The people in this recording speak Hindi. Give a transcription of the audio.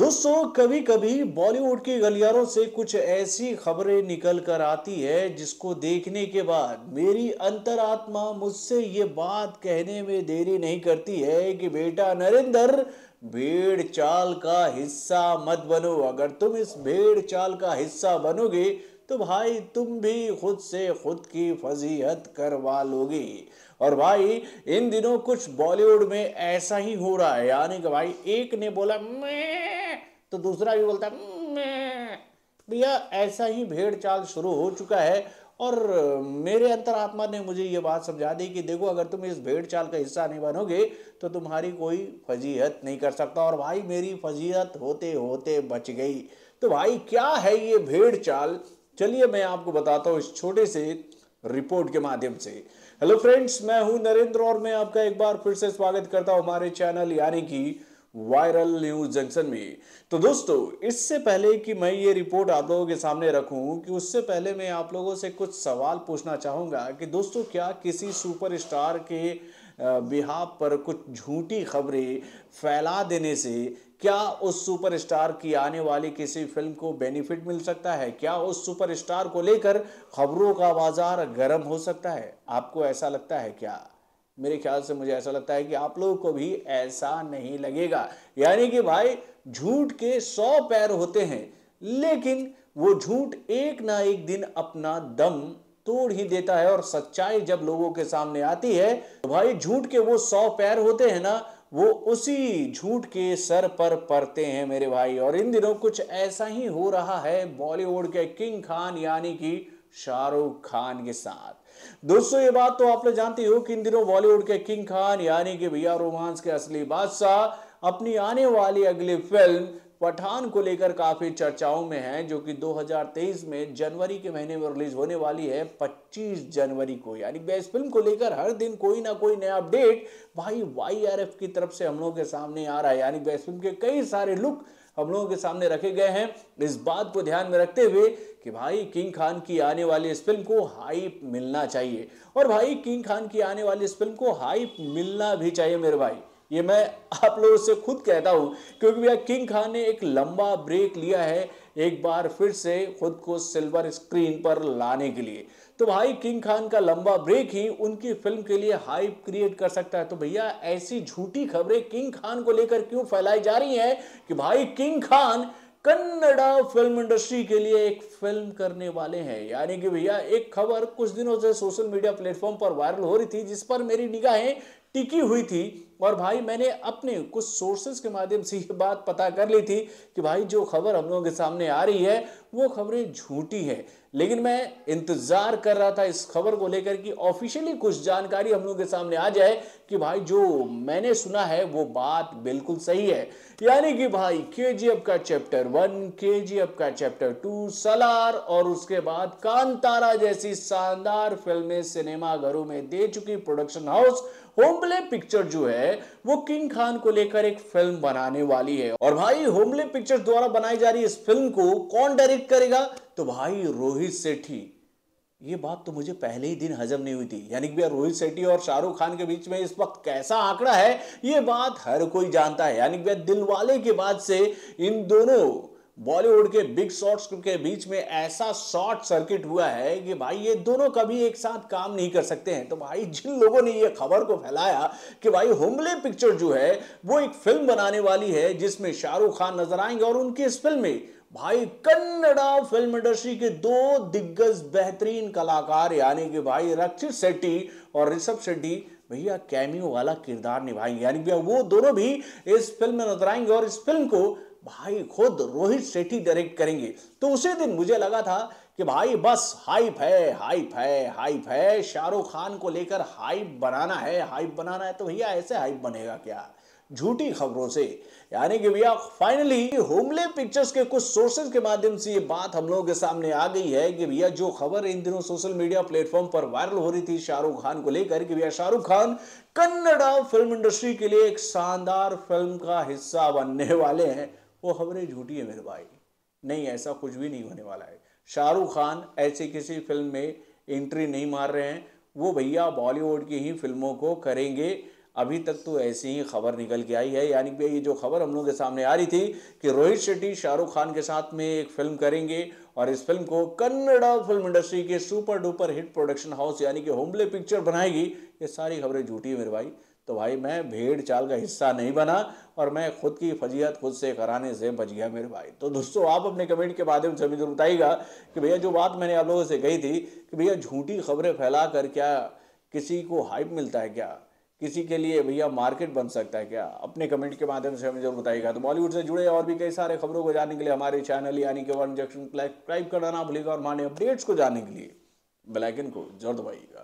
दोस्तों कभी कभी बॉलीवुड के गलियारों से कुछ ऐसी खबरें निकल कर आती है जिसको देखने के बाद मेरी अंतरात्मा मुझसे ये बात कहने में देरी नहीं करती है कि बेटा नरेंद्र भेड़ चाल का हिस्सा मत बनो अगर तुम इस भेड़ चाल का हिस्सा बनोगे तो भाई तुम भी खुद से खुद की फजीहत करवा लोगे और भाई इन दिनों कुछ बॉलीवुड में ऐसा ही हो रहा है यानी कि भाई एक ने बोला मैं तो दूसरा भी बोलता है हम्म, भैया ऐसा ही भेड़ चाल शुरू हो चुका है और मेरे अंतरात्मा ने मुझे ये बात समझा दी कि देखो अगर तुम इस भेड़ चाल का हिस्सा नहीं बनोगे तो तुम्हारी कोई फजीहत नहीं कर सकता और भाई मेरी फजीहत होते होते बच गई तो भाई क्या है ये भेड़ चाल चलिए मैं आपको बताता हूँ इस छोटे से रिपोर्ट के माध्यम से हेलो फ्रेंड्स मैं हूँ नरेंद्र और मैं आपका एक बार फिर से स्वागत करता हूँ हमारे चैनल यानी कि वायरल न्यूज जंक्शन में तो दोस्तों इससे पहले कि मैं ये रिपोर्ट आप लोगों के सामने रखूं कि उससे पहले मैं आप लोगों से कुछ सवाल पूछना चाहूंगा कि दोस्तों क्या किसी सुपरस्टार के बिहाब पर कुछ झूठी खबरें फैला देने से क्या उस सुपरस्टार की आने वाली किसी फिल्म को बेनिफिट मिल सकता है क्या उस सुपरस्टार को लेकर खबरों का बाजार गर्म हो सकता है आपको ऐसा लगता है क्या मेरे ख्याल से मुझे ऐसा लगता है कि आप लोगों को भी ऐसा नहीं लगेगा यानी कि भाई झूठ के सौ पैर होते हैं लेकिन वो झूठ एक ना एक दिन अपना दम तोड़ ही देता है और सच्चाई जब लोगों के सामने आती है तो भाई झूठ के वो सौ पैर होते हैं ना वो उसी झूठ के सर पर पड़ते हैं मेरे भाई और इन दिनों कुछ ऐसा ही हो रहा है बॉलीवुड के किंग खान यानी कि शाहरुख खान के साथ दोस्तों ये बात तो आप लोग जानते हो कि इन दिनों बॉलीवुड के किंग खान यानी कि भैया रोमांस के असली बादशाह अपनी आने वाली अगली फिल्म पठान को लेकर काफ़ी चर्चाओं में है जो कि 2023 में जनवरी के महीने में रिलीज होने वाली है 25 जनवरी को यानी इस फिल्म को लेकर हर दिन कोई ना कोई नया अपडेट भाई वाई की तरफ से हम लोगों के सामने आ रहा है यानी इस फिल्म के कई सारे लुक हम लोगों के सामने रखे गए हैं इस बात को ध्यान में रखते हुए कि भाई किंग खान की आने वाली इस फिल्म को हाइप मिलना चाहिए और भाई किंग खान की आने वाली इस फिल्म को हाइप मिलना भी चाहिए मेरे भाई ये मैं आप लोगों से खुद कहता हूँ क्योंकि भैया किंग खान ने एक लंबा ब्रेक लिया है एक बार फिर से खुद को सिल्वर स्क्रीन पर लाने के लिए तो भाई किंग खान का लंबा ब्रेक ही उनकी फिल्म के लिए हाइप क्रिएट कर सकता है तो भैया ऐसी झूठी खबरें किंग खान को लेकर क्यों फैलाई जा रही है कि भाई king Khan Kannada film industry के लिए एक फिल्म करने वाले हैं यानी कि भैया एक खबर कुछ दिनों से सोशल मीडिया प्लेटफॉर्म पर वायरल हो रही थी जिस पर मेरी निगाहें टिकी हुई थी और भाई मैंने अपने कुछ सोर्सेज के माध्यम से ये बात पता कर ली थी कि भाई जो खबर हम लोगों के सामने आ रही है वो खबरें झूठी है लेकिन मैं इंतजार कर रहा था इस खबर को लेकर कि ऑफिशियली कुछ जानकारी हम लोगों के सामने आ जाए कि भाई जो मैंने सुना है वो बात बिल्कुल सही है यानी कि भाई के का चैप्टर वन के का चैप्टर टू सलार और उसके बाद कांतारा जैसी शानदार फिल्में सिनेमाघरों में दे चुकी प्रोडक्शन हाउस होमले पिक्चर जो है है वो किंग खान को लेकर एक फिल्म बनाने वाली है और भाई होमले पिक्चर्स द्वारा बनाई जा रही इस फिल्म को कौन डायरेक्ट करेगा तो भाई रोहित सेठी ये बात तो मुझे पहले ही दिन हजम नहीं हुई थी यानी कि भैया रोहित शेट्टी और शाहरुख खान के बीच में इस वक्त कैसा आंकड़ा है ये बात हर कोई जानता है यानी कि भैया दिलवाले के बाद से इन दोनों बॉलीवुड के बिग शॉट्स के बीच में ऐसा शॉर्ट सर्किट हुआ है कि भाई ये दोनों कभी एक साथ काम नहीं कर सकते हैं तो भाई जिन लोगों ने ये खबर को फैलाया कि भाई हुमले पिक्चर जो है वो एक फिल्म बनाने वाली है जिसमें शाहरुख खान नजर आएंगे और उनकी इस फिल्म में भाई कन्नड़ा फिल्म इंडस्ट्री के दो दिग्गज बेहतरीन कलाकार यानी कि भाई रक्षित शेट्टी और ऋषभ शेट्टी भैया कैमियो वाला किरदार निभाएंगे यानी कि वो दोनों भी इस फिल्म में नजर आएंगे और इस फिल्म को भाई खुद रोहित शेट्टी डायरेक्ट करेंगे तो उसी दिन मुझे लगा था कि भाई बस हाइप है हाइप है हाइप है शाहरुख खान को लेकर हाइप बनाना है हाइप बनाना है तो भैया ऐसे हाइप बनेगा क्या झूठी खबरों से यानी कि भैया फाइनली होमले पिक्चर्स के कुछ सोर्सेज के माध्यम से ये बात हम लोगों के सामने आ गई है कि भैया जो खबर इन दिनों सोशल मीडिया प्लेटफॉर्म पर वायरल हो रही थी शाहरुख खान को लेकर कि भैया शाहरुख खान कन्नड़ा फिल्म इंडस्ट्री के लिए एक शानदार फिल्म का हिस्सा बनने वाले हैं वो खबरें झूठी है मेरे भाई नहीं ऐसा कुछ भी नहीं होने वाला है शाहरुख खान ऐसी किसी फिल्म में एंट्री नहीं मार रहे हैं वो भैया बॉलीवुड की ही फिल्मों को करेंगे अभी तक तो ऐसी ही खबर निकल के आई है यानी कि ये जो खबर हम लोगों के सामने आ रही थी कि रोहित शेट्टी शाहरुख खान के साथ में एक फिल्म करेंगे और इस फिल्म को कन्नड़ा फिल्म इंडस्ट्री के super duper hit production house यानी कि होमले पिक्चर बनाएगी ये सारी खबरें झूठी है मेरे भाई तो भाई मैं भेड़ चाल का हिस्सा नहीं बना और मैं खुद की फजीहत खुद से कराने से बच गया मेरे भाई तो दोस्तों आप अपने कमेंट के माध्यम से जरूर बताइएगा कि भैया जो बात मैंने आप लोगों से कही थी कि भैया झूठी खबरें फैला कर क्या किसी को हाइप मिलता है क्या किसी के लिए भैया मार्केट बन सकता है क्या अपने कमेंट के माध्यम से हमें जरूर बताएगा तो बॉलीवुड से जुड़े और भी कई सारे खबरों को जानने के लिए हमारे चैनल यानी कि वन जंक्शन सब्सक्राइब करना ना भूलिएगा और हमारे अपडेट्स को जानने के लिए बेलाइकन को जरूर दबाइएगा